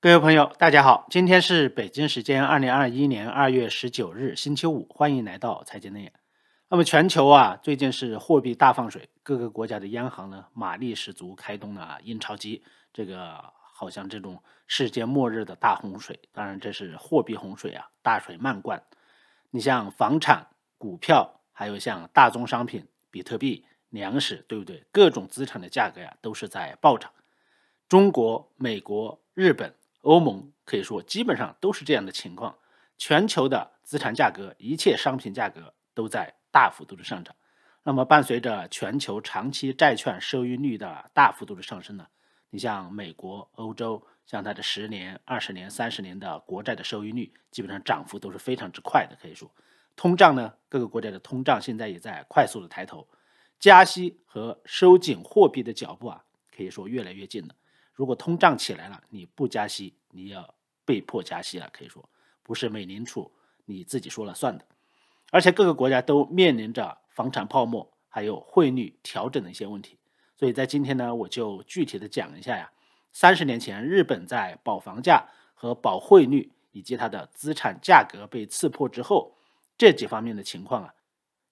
各位朋友，大家好！今天是北京时间二零二一年二月十九日，星期五，欢迎来到财经内眼。那么全球啊，最近是货币大放水，各个国家的央行呢马力十足，开动了印钞机。这个好像这种世界末日的大洪水，当然这是货币洪水啊，大水漫灌。你像房产、股票，还有像大宗商品、比特币、粮食，对不对？各种资产的价格呀，都是在暴涨。中国、美国、日本。欧盟可以说基本上都是这样的情况，全球的资产价格、一切商品价格都在大幅度的上涨。那么伴随着全球长期债券收益率的大幅度的上升呢？你像美国、欧洲，像它的十年、二十年、三十年的国债的收益率，基本上涨幅都是非常之快的。可以说，通胀呢，各个国家的通胀现在也在快速的抬头，加息和收紧货币的脚步啊，可以说越来越近了。如果通胀起来了，你不加息？你要被迫加息了，可以说不是美联储你自己说了算的，而且各个国家都面临着房产泡沫，还有汇率调整的一些问题。所以在今天呢，我就具体的讲一下呀，三十年前日本在保房价和保汇率以及它的资产价格被刺破之后这几方面的情况啊，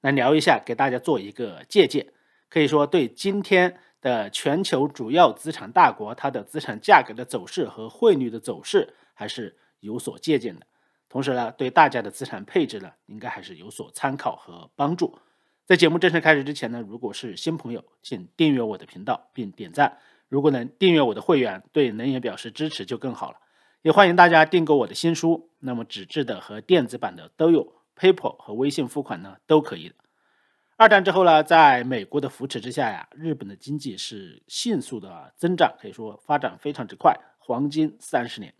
来聊一下，给大家做一个借鉴，可以说对今天。的全球主要资产大国，它的资产价格的走势和汇率的走势还是有所借鉴的。同时呢，对大家的资产配置呢，应该还是有所参考和帮助。在节目正式开始之前呢，如果是新朋友，请订阅我的频道并点赞。如果能订阅我的会员，对能源表示支持就更好了。也欢迎大家订购我的新书，那么纸质的和电子版的都有，PayPal 和微信付款呢都可以的。二战之后呢，在美国的扶持之下呀，日本的经济是迅速的增长，可以说发展非常之快，黄金三十年，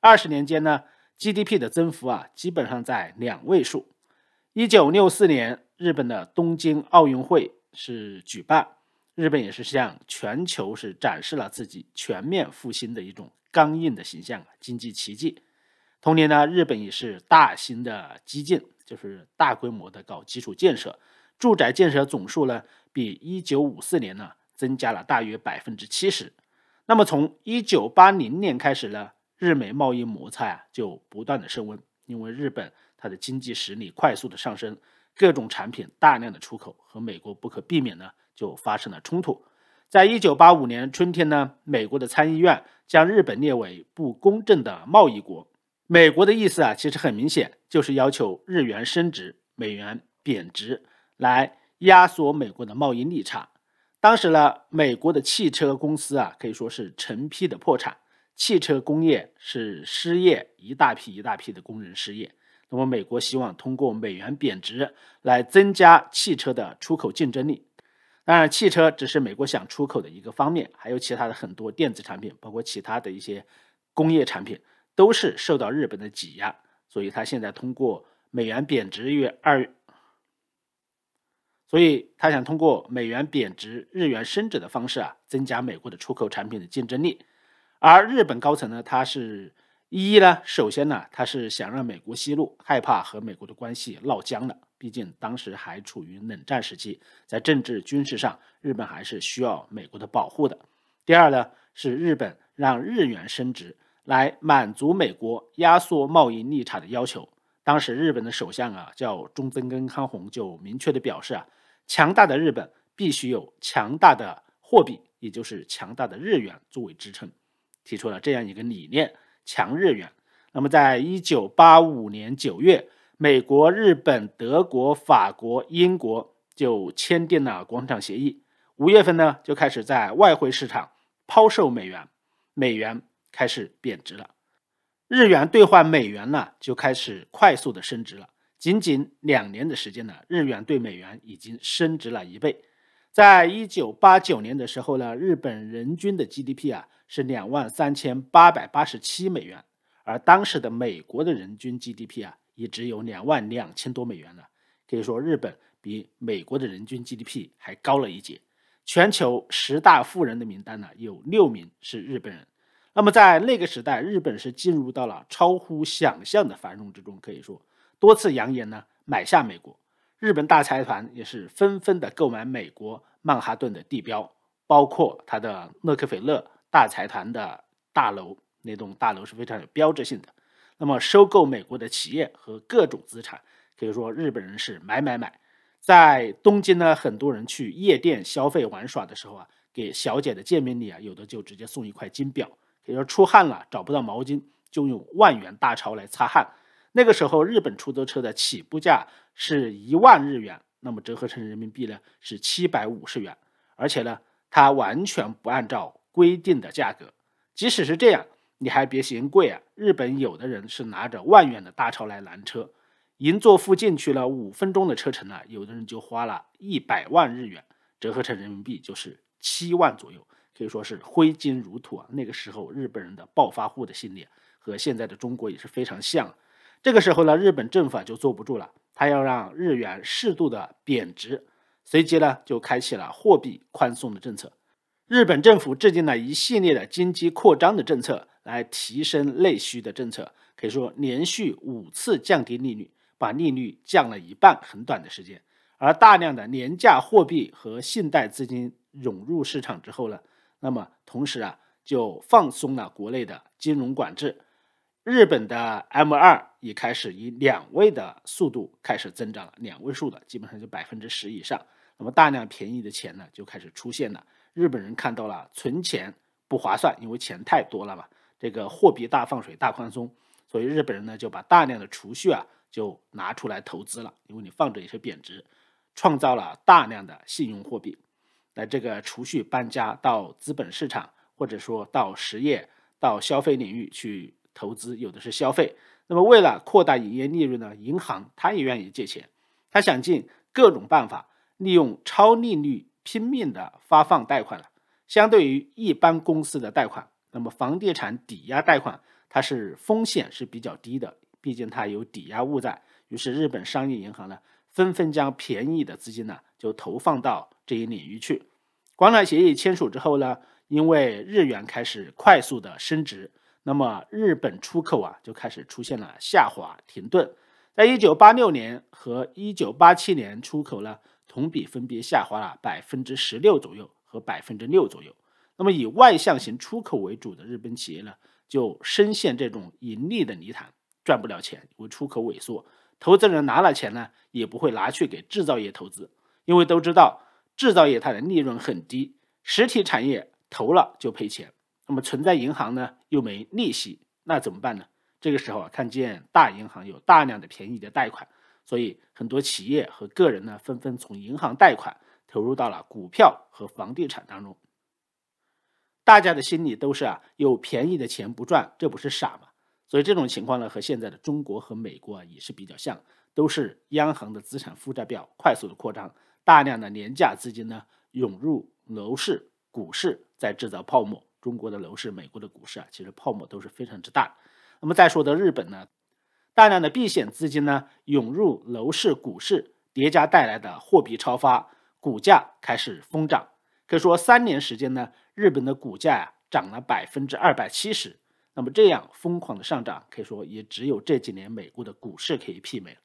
二十年间呢，GDP 的增幅啊，基本上在两位数。一九六四年，日本的东京奥运会是举办，日本也是向全球是展示了自己全面复兴的一种刚硬的形象啊，经济奇迹。同年呢，日本也是大型的激进，就是大规模的搞基础建设。住宅建设总数呢，比一九五四年呢增加了大约百分之七十。那么从一九八零年开始呢，日美贸易摩擦啊就不断的升温，因为日本它的经济实力快速的上升，各种产品大量的出口和美国不可避免呢就发生了冲突。在一九八五年春天呢，美国的参议院将日本列为不公正的贸易国。美国的意思啊，其实很明显，就是要求日元升值，美元贬值。来压缩美国的贸易逆差。当时呢，美国的汽车公司啊可以说是成批的破产，汽车工业是失业一大批一大批的工人失业。那么美国希望通过美元贬值来增加汽车的出口竞争力。当然，汽车只是美国想出口的一个方面，还有其他的很多电子产品，包括其他的一些工业产品，都是受到日本的挤压。所以，他现在通过美元贬值约二。所以，他想通过美元贬值、日元升值的方式啊，增加美国的出口产品的竞争力。而日本高层呢，他是：一呢，首先呢，他是想让美国息怒，害怕和美国的关系闹僵了，毕竟当时还处于冷战时期，在政治、军事上，日本还是需要美国的保护的。第二呢，是日本让日元升值，来满足美国压缩贸易逆差的要求。当时日本的首相啊，叫中曾根康弘，就明确的表示啊。强大的日本必须有强大的货币，也就是强大的日元作为支撑，提出了这样一个理念：强日元。那么，在一九八五年九月，美国、日本、德国、法国、英国就签订了广场协议。五月份呢，就开始在外汇市场抛售美元，美元开始贬值了，日元兑换美元呢，就开始快速的升值了。仅仅两年的时间呢，日元对美元已经升值了一倍。在一九八九年的时候呢，日本人均的 GDP 啊是两万三千八百八十七美元，而当时的美国的人均 GDP 啊也只有两万两千多美元了。可以说，日本比美国的人均 GDP 还高了一截。全球十大富人的名单呢，有六名是日本人。那么在那个时代，日本是进入到了超乎想象的繁荣之中，可以说。多次扬言呢，买下美国。日本大财团也是纷纷的购买美国曼哈顿的地标，包括他的洛克菲勒大财团的大楼，那栋大楼是非常有标志性的。那么收购美国的企业和各种资产，可以说日本人是买买买。在东京呢，很多人去夜店消费玩耍的时候啊，给小姐的见面礼啊，有的就直接送一块金表。也说出汗了找不到毛巾，就用万元大钞来擦汗。那个时候，日本出租车的起步价是一万日元，那么折合成人民币呢是七百五十元。而且呢，它完全不按照规定的价格。即使是这样，你还别嫌贵啊！日本有的人是拿着万元的大钞来拦车，银座附近去了五分钟的车程呢，有的人就花了一百万日元，折合成人民币就是七万左右，可以说是挥金如土啊！那个时候，日本人的暴发户的心理和现在的中国也是非常像。这个时候呢，日本政府就坐不住了，他要让日元适度的贬值，随即呢就开启了货币宽松的政策。日本政府制定了一系列的经济扩张的政策，来提升内需的政策，可以说连续五次降低利率，把利率降了一半，很短的时间。而大量的廉价货币和信贷资金涌入市场之后呢，那么同时啊就放松了国内的金融管制。日本的 M2 也开始以两位的速度开始增长了，两位数的基本上就百分之十以上。那么大量便宜的钱呢就开始出现了。日本人看到了存钱不划算，因为钱太多了嘛。这个货币大放水、大宽松，所以日本人呢就把大量的储蓄啊就拿出来投资了。因为你放着也是贬值，创造了大量的信用货币。那这个储蓄搬家到资本市场，或者说到实业、到消费领域去。投资有的是消费，那么为了扩大营业利润呢，银行他也愿意借钱，他想尽各种办法，利用超利率拼命的发放贷款了。相对于一般公司的贷款，那么房地产抵押贷款它是风险是比较低的，毕竟它有抵押物在。于是日本商业银行呢，纷纷将便宜的资金呢就投放到这一领域去。广场协议签署之后呢，因为日元开始快速的升值。那么日本出口啊就开始出现了下滑停顿，在一九八六年和一九八七年，出口呢同比分别下滑了百分之十六左右和百分之六左右。那么以外向型出口为主的日本企业呢，就深陷这种盈利的泥潭，赚不了钱，因为出口萎缩，投资人拿了钱呢，也不会拿去给制造业投资，因为都知道制造业它的利润很低，实体产业投了就赔钱。那么存在银行呢，又没利息，那怎么办呢？这个时候啊，看见大银行有大量的便宜的贷款，所以很多企业和个人呢，纷纷从银行贷款，投入到了股票和房地产当中。大家的心里都是啊，有便宜的钱不赚，这不是傻吗？所以这种情况呢，和现在的中国和美国啊，也是比较像，都是央行的资产负债表快速的扩张，大量的廉价资金呢，涌入楼市、股市，在制造泡沫。中国的楼市、美国的股市啊，其实泡沫都是非常之大。那么再说的日本呢，大量的避险资金呢涌入楼市、股市，叠加带来的货币超发，股价开始疯涨。可以说三年时间呢，日本的股价呀涨了百分之二百七十。那么这样疯狂的上涨，可以说也只有这几年美国的股市可以媲美了。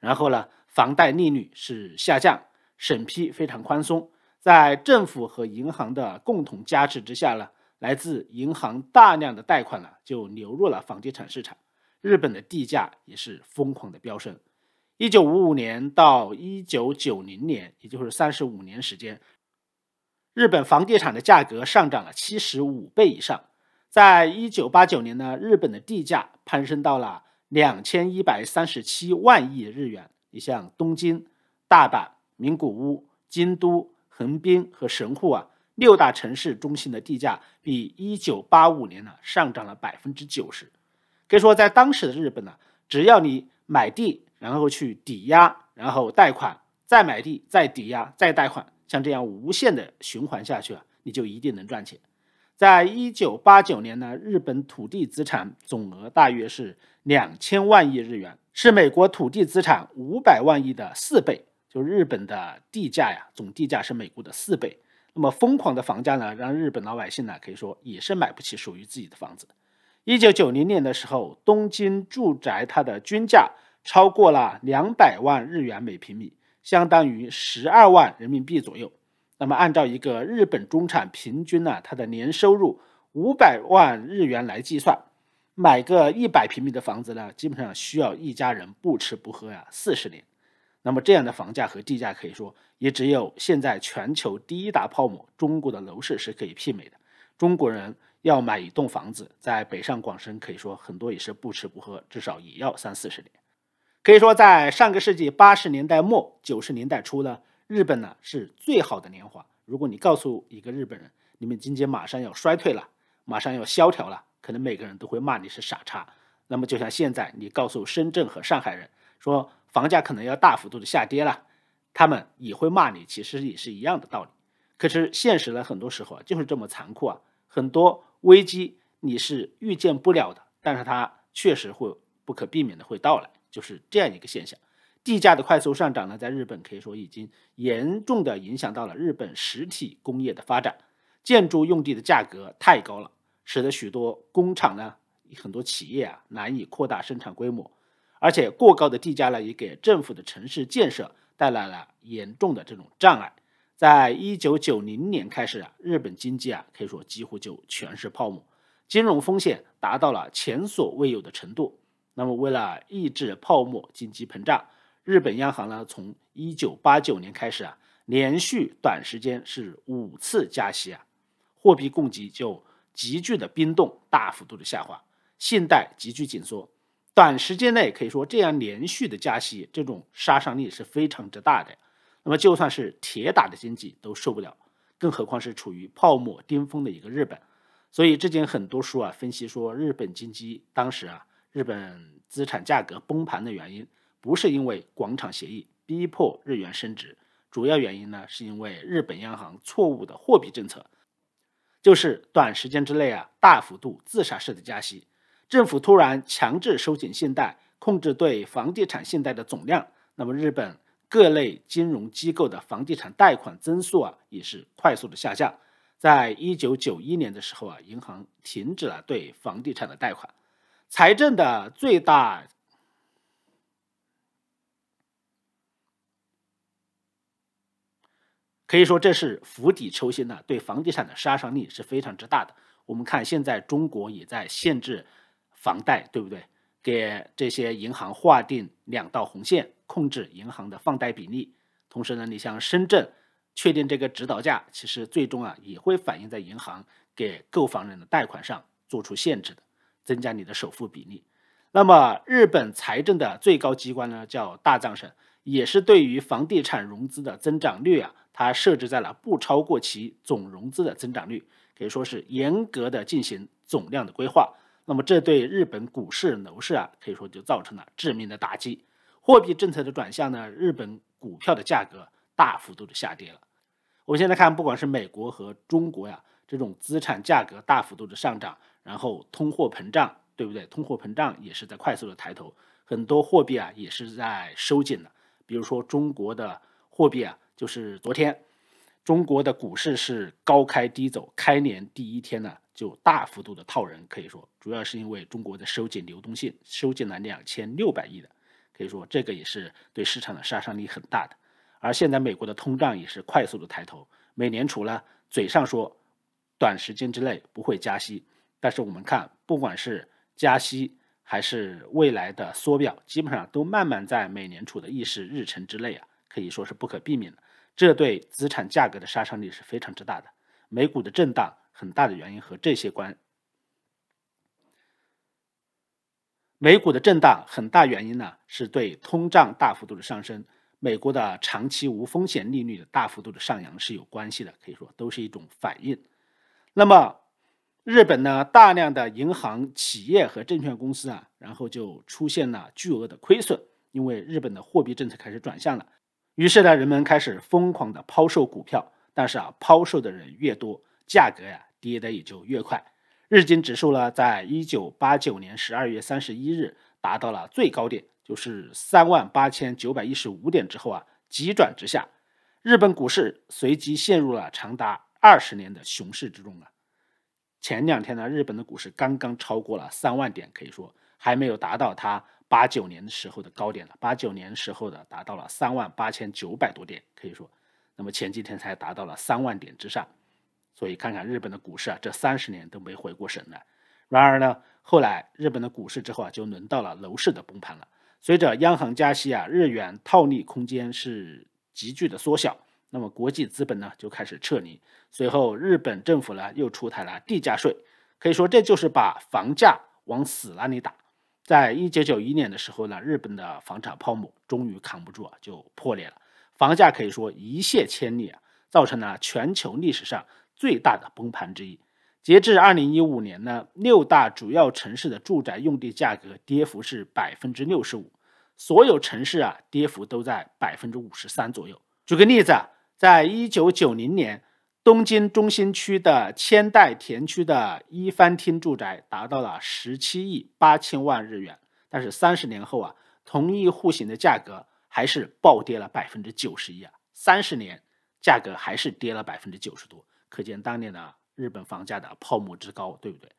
然后呢，房贷利率是下降，审批非常宽松，在政府和银行的共同加持之下呢。来自银行大量的贷款呢，就流入了房地产市场，日本的地价也是疯狂的飙升。一九五五年到一九九零年，也就是三十五年时间，日本房地产的价格上涨了七十五倍以上。在一九八九年呢，日本的地价攀升到了两千一百三十七万亿日元。你像东京、大阪、名古屋、京都、横滨和神户啊。六大城市中心的地价比一九八五年呢上涨了百分之九十，可以说在当时的日本呢，只要你买地，然后去抵押，然后贷款，再买地，再抵押，再贷款，像这样无限的循环下去啊，你就一定能赚钱。在一九八九年呢，日本土地资产总额大约是两千万亿日元，是美国土地资产五百万亿的四倍，就日本的地价呀，总地价是美国的四倍。那么疯狂的房价呢，让日本老百姓呢，可以说也是买不起属于自己的房子。一九九零年的时候，东京住宅它的均价超过了两百万日元每平米，相当于十二万人民币左右。那么按照一个日本中产平均呢，他的年收入五百万日元来计算，买个一百平米的房子呢，基本上需要一家人不吃不喝呀四十年。那么这样的房价和地价，可以说也只有现在全球第一大泡沫——中国的楼市是可以媲美的。中国人要买一栋房子，在北上广深，可以说很多也是不吃不喝，至少也要三四十年。可以说，在上个世纪八十年代末、九十年代初呢，日本呢是最好的年华。如果你告诉一个日本人，你们经济马上要衰退了，马上要萧条了，可能每个人都会骂你是傻叉。那么就像现在，你告诉深圳和上海人说。房价可能要大幅度的下跌了，他们也会骂你，其实也是一样的道理。可是现实呢，很多时候啊，就是这么残酷啊，很多危机你是预见不了的，但是它确实会不可避免的会到来，就是这样一个现象。地价的快速上涨呢，在日本可以说已经严重的影响到了日本实体工业的发展，建筑用地的价格太高了，使得许多工厂呢，很多企业啊，难以扩大生产规模。而且过高的地价呢，也给政府的城市建设带来了严重的这种障碍。在一九九零年开始啊，日本经济啊，可以说几乎就全是泡沫，金融风险达到了前所未有的程度。那么，为了抑制泡沫经济膨胀，日本央行呢，从一九八九年开始啊，连续短时间是五次加息啊，货币供给就急剧的冰冻，大幅度的下滑，信贷急剧紧缩。短时间内可以说这样连续的加息，这种杀伤力是非常之大的。那么就算是铁打的经济都受不了，更何况是处于泡沫巅峰的一个日本。所以之前很多书啊分析说，日本经济当时啊日本资产价格崩盘的原因，不是因为广场协议逼迫日元升值，主要原因呢是因为日本央行错误的货币政策，就是短时间之内啊大幅度自杀式的加息。政府突然强制收紧信贷，控制对房地产信贷的总量。那么，日本各类金融机构的房地产贷款增速啊，也是快速的下降。在一九九一年的时候啊，银行停止了对房地产的贷款。财政的最大可以说这是釜底抽薪的，对房地产的杀伤力是非常之大的。我们看现在中国也在限制。房贷对不对？给这些银行划定两道红线，控制银行的放贷比例。同时呢，你像深圳确定这个指导价，其实最终啊也会反映在银行给购房人的贷款上做出限制的，增加你的首付比例。那么日本财政的最高机关呢叫大藏省，也是对于房地产融资的增长率啊，它设置在了不超过其总融资的增长率，可以说是严格的进行总量的规划。那么这对日本股市楼市啊，可以说就造成了致命的打击。货币政策的转向呢，日本股票的价格大幅度的下跌了。我们现在看，不管是美国和中国呀，这种资产价格大幅度的上涨，然后通货膨胀，对不对？通货膨胀也是在快速的抬头，很多货币啊也是在收紧了。比如说中国的货币啊，就是昨天。中国的股市是高开低走，开年第一天呢就大幅度的套人，可以说主要是因为中国的收紧流动性，收紧了两千六百亿的，可以说这个也是对市场的杀伤力很大的。而现在美国的通胀也是快速的抬头，美联储呢嘴上说，短时间之内不会加息，但是我们看，不管是加息还是未来的缩表，基本上都慢慢在美联储的议事日程之内啊，可以说是不可避免的。这对资产价格的杀伤力是非常之大的。美股的震荡很大的原因和这些关，美股的震荡很大原因呢，是对通胀大幅度的上升，美国的长期无风险利率的大幅度的上扬是有关系的，可以说都是一种反应。那么，日本呢，大量的银行企业和证券公司啊，然后就出现了巨额的亏损，因为日本的货币政策开始转向了。于是呢，人们开始疯狂的抛售股票，但是啊，抛售的人越多，价格呀跌得也就越快。日经指数呢，在一九八九年十二月三十一日达到了最高点，就是三万八千九百一十五点之后啊，急转直下，日本股市随即陷入了长达二十年的熊市之中了。前两天呢，日本的股市刚刚超过了三万点，可以说还没有达到它。八九年的时候的高点了，八九年时候的达到了三万八千九百多点，可以说，那么前几天才达到了三万点之上，所以看看日本的股市啊，这三十年都没回过神来。然而呢，后来日本的股市之后啊，就轮到了楼市的崩盘了。随着央行加息啊，日元套利空间是急剧的缩小，那么国际资本呢就开始撤离。随后日本政府呢又出台了地价税，可以说这就是把房价往死那里打。在一九九一年的时候呢，日本的房产泡沫终于扛不住啊，就破裂了，房价可以说一泻千里啊，造成了全球历史上最大的崩盘之一。截至二零一五年呢，六大主要城市的住宅用地价格跌幅是百分之六十五，所有城市啊跌幅都在百分之五十三左右。举个例子啊，在一九九零年。东京中心区的千代田区的一番町住宅达到了十七亿八千万日元，但是三十年后啊，同一户型的价格还是暴跌了百分之九十一啊，三十年价格还是跌了百分之九十多，可见当年的日本房价的泡沫之高，对不对？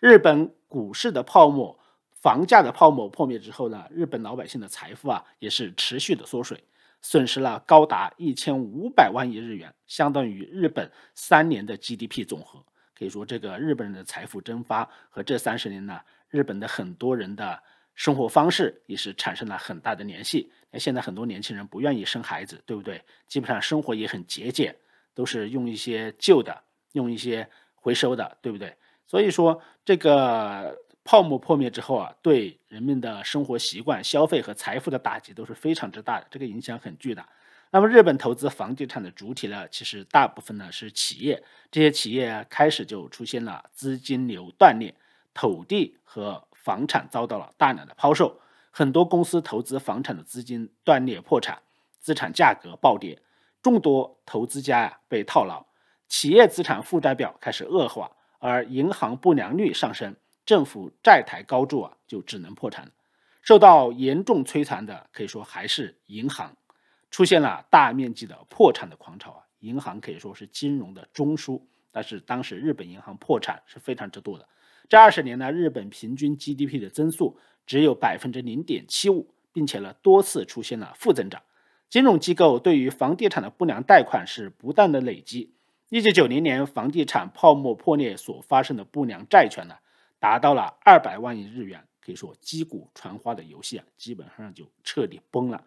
日本股市的泡沫、房价的泡沫破灭之后呢，日本老百姓的财富啊也是持续的缩水。损失了高达一千五百万亿日元，相当于日本三年的 GDP 总和。可以说，这个日本人的财富蒸发和这三十年呢，日本的很多人的生活方式也是产生了很大的联系。那现在很多年轻人不愿意生孩子，对不对？基本上生活也很节俭，都是用一些旧的，用一些回收的，对不对？所以说这个。泡沫破灭之后啊，对人们的生活习惯、消费和财富的打击都是非常之大的，这个影响很巨大。那么，日本投资房地产的主体呢，其实大部分呢是企业，这些企业开始就出现了资金流断裂，土地和房产遭到了大量的抛售，很多公司投资房产的资金断裂破产，资产价格暴跌，众多投资家呀被套牢，企业资产负债表开始恶化，而银行不良率上升。政府债台高筑啊，就只能破产了。受到严重摧残的，可以说还是银行，出现了大面积的破产的狂潮啊。银行可以说是金融的中枢，但是当时日本银行破产是非常之多的。这二十年呢，日本平均 GDP 的增速只有百分之零点七五，并且呢多次出现了负增长。金融机构对于房地产的不良贷款是不断的累积。一九九零年房地产泡沫破裂所发生的不良债权呢？达到了二百万亿日元，可以说击鼓传花的游戏啊，基本上就彻底崩了。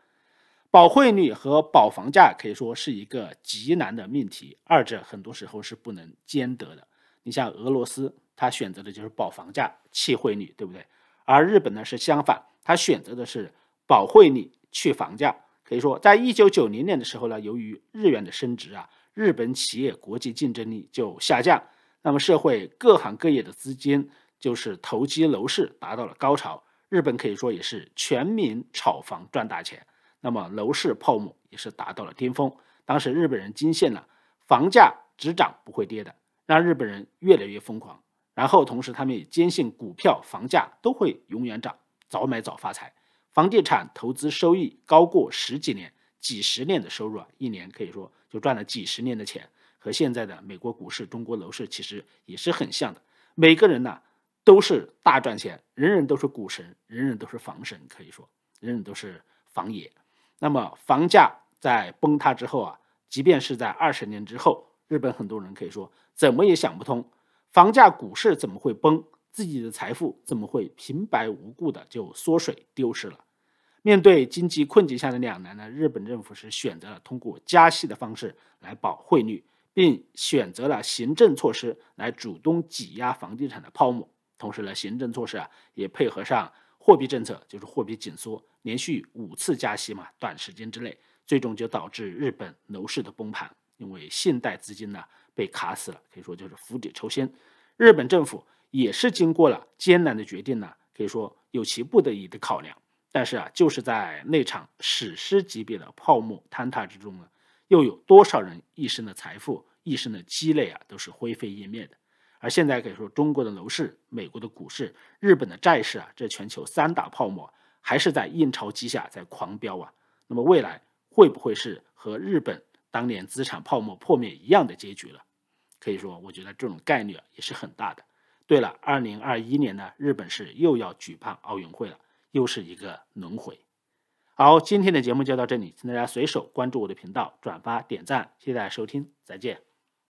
保汇率和保房价可以说是一个极难的命题，二者很多时候是不能兼得的。你像俄罗斯，它选择的就是保房价弃汇率，对不对？而日本呢是相反，他选择的是保汇率去房价。可以说，在一九九零年的时候呢，由于日元的升值啊，日本企业国际竞争力就下降，那么社会各行各业的资金。就是投机楼市达到了高潮，日本可以说也是全民炒房赚大钱，那么楼市泡沫也是达到了巅峰。当时日本人惊现了，房价只涨不会跌的，让日本人越来越疯狂。然后同时他们也坚信股票、房价都会永远涨，早买早发财。房地产投资收益高过十几年、几十年的收入啊，一年可以说就赚了几十年的钱，和现在的美国股市、中国楼市其实也是很像的。每个人呢。都是大赚钱，人人都是股神，人人都是房神，可以说人人都是房爷。那么房价在崩塌之后啊，即便是在二十年之后，日本很多人可以说怎么也想不通，房价、股市怎么会崩，自己的财富怎么会平白无故的就缩水丢失了？面对经济困境下的两难呢，日本政府是选择了通过加息的方式来保汇率，并选择了行政措施来主动挤压房地产的泡沫。同时呢，行政措施啊也配合上货币政策，就是货币紧缩，连续五次加息嘛，短时间之内，最终就导致日本楼市的崩盘，因为信贷资金呢被卡死了，可以说就是釜底抽薪。日本政府也是经过了艰难的决定呢，可以说有其不得已的考量。但是啊，就是在那场史诗级别的泡沫坍塌之中呢，又有多少人一生的财富、一生的积累啊，都是灰飞烟灭的。而现在可以说，中国的楼市、美国的股市、日本的债市啊，这全球三大泡沫还是在印钞机下在狂飙啊。那么未来会不会是和日本当年资产泡沫破灭一样的结局了？可以说，我觉得这种概率也是很大的。对了，二零二一年呢，日本是又要举办奥运会了，又是一个轮回。好，今天的节目就到这里，请大家随手关注我的频道、转发、点赞，谢谢大家收听，再见。